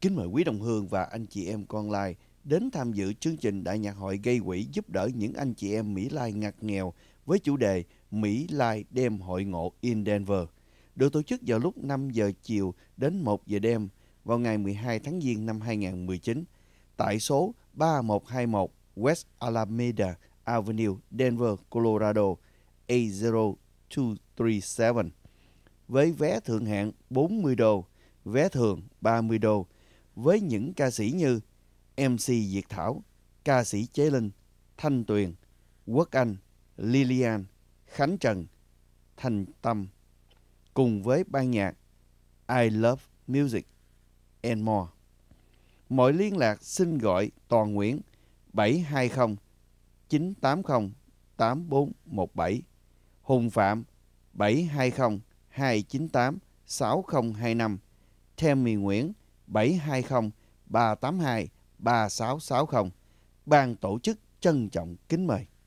Kính mời quý đồng hương và anh chị em con lai đến tham dự chương trình Đại nhạc hội gây quỹ giúp đỡ những anh chị em Mỹ Lai ngặt nghèo với chủ đề Mỹ Lai đêm hội ngộ in Denver. Được tổ chức vào lúc 5 giờ chiều đến 1 giờ đêm vào ngày 12 tháng Giêng năm 2019 tại số 3121 West Alameda Avenue, Denver, Colorado A0237 với vé thượng hạn 40 đô, vé thường 30 đô với những ca sĩ như MC Diệt Thảo, ca sĩ Chế Linh, Thanh Tuyền, Quốc Anh, Lilian, Khánh Trần, Thành Tâm cùng với ban nhạc I Love Music and More. Mọi liên lạc xin gọi Toàn Nguyễn 720 980 8417 Hùng Phạm 720 298 6025 Tammy Nguyễn 720 382 3660. Ban tổ chức trân trọng kính mời.